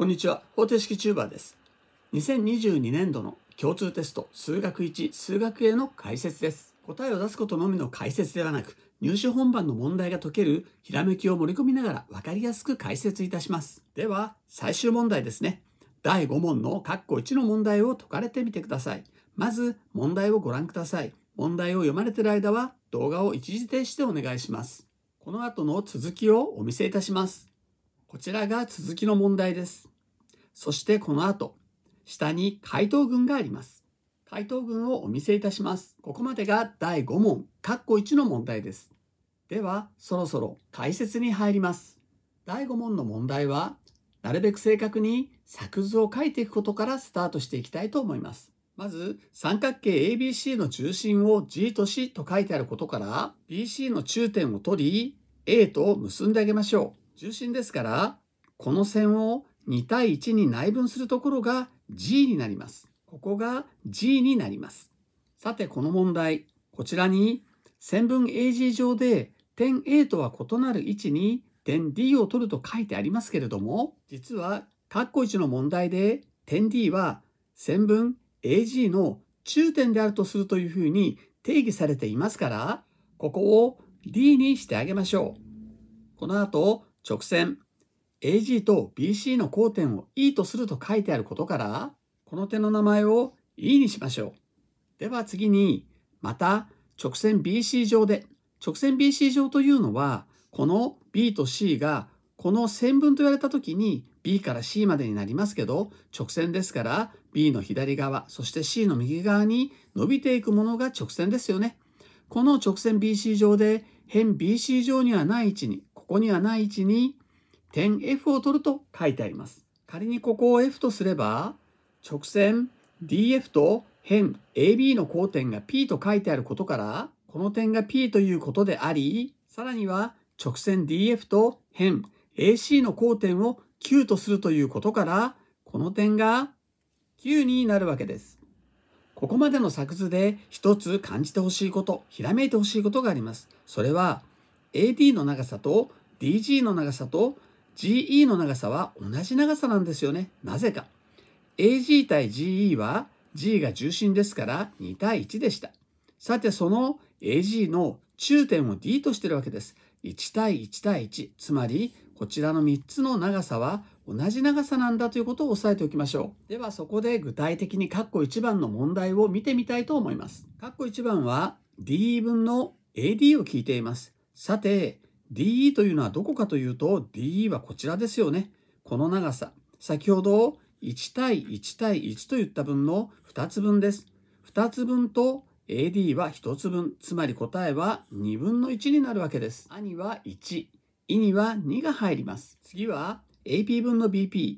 こんにちは方程式チューバーです2022年度の共通テスト数学1数学 A の解説です答えを出すことのみの解説ではなく入試本番の問題が解けるひらめきを盛り込みながら分かりやすく解説いたしますでは最終問題ですね第5問の括弧1の問題を解かれてみてくださいまず問題をご覧ください問題を読まれている間は動画を一時停止でお願いしますこの後の続きをお見せいたしますこちらが続きの問題ですそしてこの後、下に回答群があります。回答群をお見せいたします。ここまでが第5問、括弧1の問題です。では、そろそろ解説に入ります。第5問の問題は、なるべく正確に作図を書いていくことからスタートしていきたいと思います。まず、三角形 ABC の中心を G と C と書いてあることから、BC の中点を取り、A と結んであげましょう。重心ですから、この線を2対1に内分するところが G になります。ここが G になります。さてこの問題、こちらに線分 AG 上で点 A とは異なる位置に点 D を取ると書いてありますけれども、実は括弧1の問題で点 D は線分 AG の中点であるとするというふうに定義されていますから、ここを D にしてあげましょう。この後、直線 AG と BC の交点を E とすると書いてあることから、この手の名前を E にしましょう。では次に、また直線 BC 上で、直線 BC 上というのは、この B と C がこの線分と言われた時に B から C までになりますけど直線ですから B の左側そして C の右側に伸びていくものが直線ですよね。この直線 BC 上で辺 BC 上にはない位置にここにはない位置に点 F を取ると書いてあります。仮にここを F とすれば、直線 DF と辺 AB の交点が P と書いてあることから、この点が P ということであり、さらには直線 DF と辺 AC の交点を Q とするということから、この点が Q になるわけです。ここまでの作図で一つ感じてほしいこと、ひらめいてほしいことがあります。それは AD の長さと DG の長さと GE の長さは同じ長さなんですよね。なぜか。AG 対 GE は G が重心ですから2対1でした。さてその AG の中点を D としてるわけです。1対1対1。つまりこちらの3つの長さは同じ長さなんだということを押さえておきましょう。ではそこで具体的に括弧1番の問題を見てみたいと思います。括弧1番は D 分の AD を聞いています。さて、DE というのはどこかというと DE はこちらですよね。この長さ。先ほど1対1対1と言った分の2つ分です。2つ分と AD は1つ分。つまり答えは2分の1になるわけです。兄は1。いには2が入ります。次は AP 分の BP。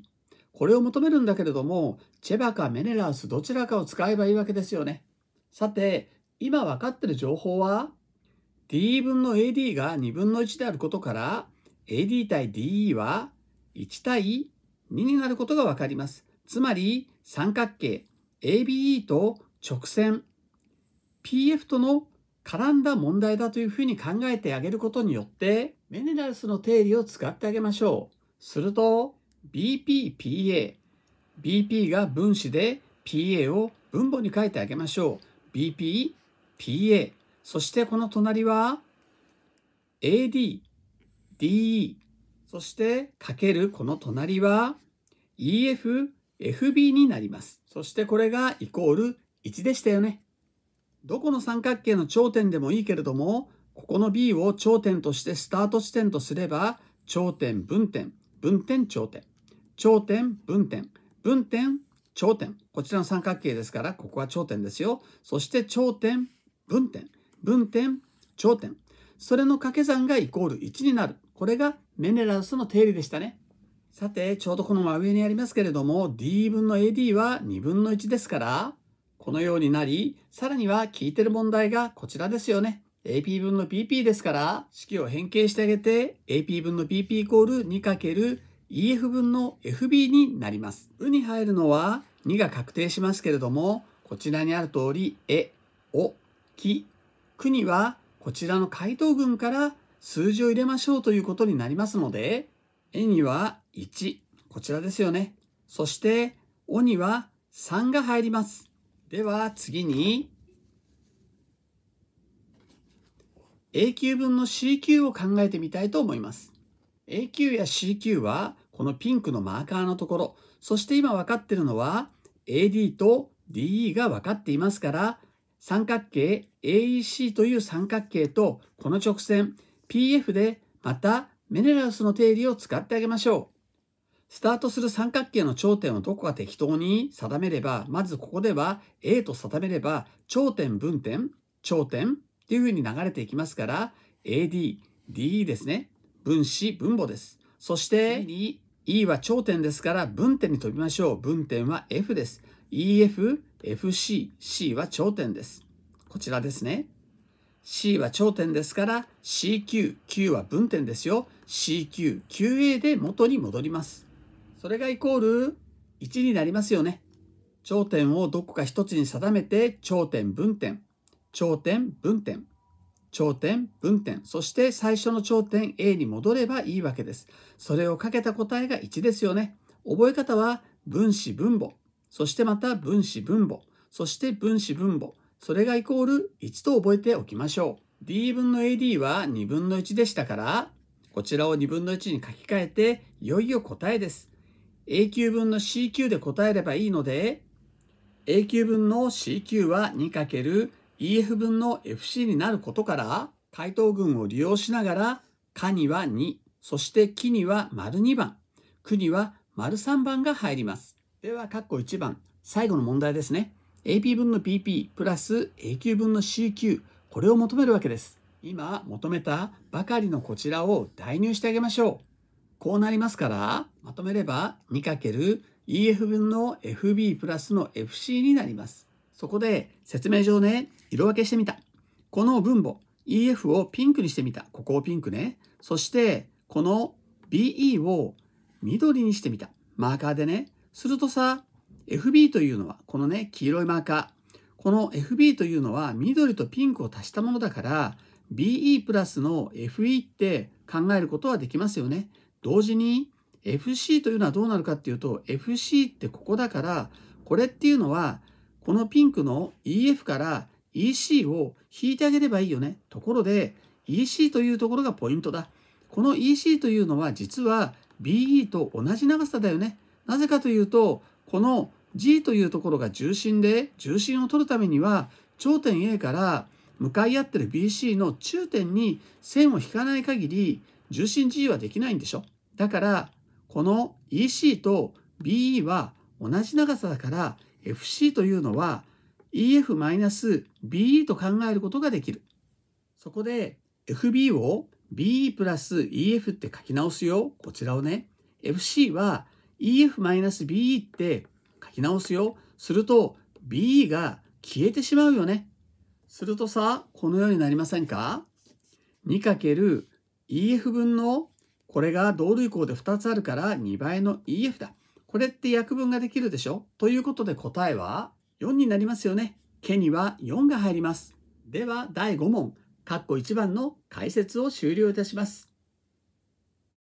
これを求めるんだけれども、チェバかメネラウスどちらかを使えばいいわけですよね。さて、今分かってる情報は DE 分の AD が2分の1であることから AD 対 DE は1対2になることがわかります。つまり三角形 ABE と直線 PF との絡んだ問題だというふうに考えてあげることによってメネラルスの定理を使ってあげましょう。すると BPPA BP が分子で PA を分母に書いてあげましょう。BPPA そしてこの隣は AD、DE、そしてかけるこの隣は EF、FB になります。そしてこれがイコール1でしたよね。どこの三角形の頂点でもいいけれども、ここの B を頂点としてスタート地点とすれば、頂点、分点、分点、頂点、頂点、分点、分点、頂点。こちらの三角形ですから、ここは頂点ですよ。そして頂点、分点。分点頂点それの掛け算がイコール1になるこれがメネラウスの定理でしたねさてちょうどこの真上にありますけれども d 分の ad は2分の1ですからこのようになりさらには聞いてる問題がこちらですよね AP 分の PP ですから式を変形してあげて AP 分の PP イコール 2×EF 分の FB になります。うに入るのは2が確定しますけれどもこちらにある通り「え」「お」「き」区にはこちらの回答群から数字を入れましょうということになりますので、えには1、こちらですよね。そして、おには3が入ります。では次に、A 級分の C 級を考えてみたいと思います。A 級や C 級は、このピンクのマーカーのところ、そして今分かってるのは、AD と DE が分かっていますから、三角形 AEC という三角形とこの直線 PF でまたメネラウスの定理を使ってあげましょう。スタートする三角形の頂点をどこか適当に定めれば、まずここでは A と定めれば、頂点、分点、頂点っていう風に流れていきますから、AD、DE ですね。分子、分母です。そして、E は頂点ですから、分点に飛びましょう。分点は F です。EF、FC、C は頂点です。こちらですね。C は頂点ですから CQ、Q は分点ですよ。CQ、QA で元に戻ります。それがイコール1になりますよね。頂点をどこか一つに定めて頂点分点、頂点分点、頂点分点、そして最初の頂点 A に戻ればいいわけです。それをかけた答えが1ですよね。覚え方は分子分母。そしてまた分子分母、そして分子分母、それがイコール1と覚えておきましょう。d 分の ad は2分の1でしたから、こちらを2分の1に書き換えて、いよいよ答えです。a 級分の c q で答えればいいので、a 級分の c q は 2×ef 分の fc になることから、回答群を利用しながら、かには2、そして木には丸2番、区には丸3番が入ります。では、括弧1番、最後の問題ですね。AP 分の PP プラス AQ 分の CQ、これを求めるわけです。今求めたばかりのこちらを代入してあげましょう。こうなりますから、まとめれば 2×EF 分の FB プラスの FC になります。そこで説明上ね、色分けしてみた。この分母、EF をピンクにしてみた。ここをピンクね。そして、この BE を緑にしてみた。マーカーでね。するとさ、FB というのは、このね、黄色いマーカー。この FB というのは緑とピンクを足したものだから、BE プラスの FE って考えることはできますよね。同時に FC というのはどうなるかっていうと、FC ってここだから、これっていうのは、このピンクの EF から EC を引いてあげればいいよね。ところで、EC というところがポイントだ。この EC というのは実は BE と同じ長さだよね。なぜかというとこの G というところが重心で重心を取るためには頂点 A から向かい合ってる BC の中点に線を引かない限り重心 G はできないんでしょだからこの EC と BE は同じ長さだから FC というのは EF-BE と考えることができる。そこで FB を BE プラス EF って書き直すよ。こちらをね。FC は EF-BE って書き直すよ。すると BE が消えてしまうよね。するとさ、このようになりませんか ?2×EF 分のこれが同類項で2つあるから2倍の EF だ。これって約分ができるでしょということで答えは4になりますよね。けには4が入ります。では第5問、括弧1番の解説を終了いたします。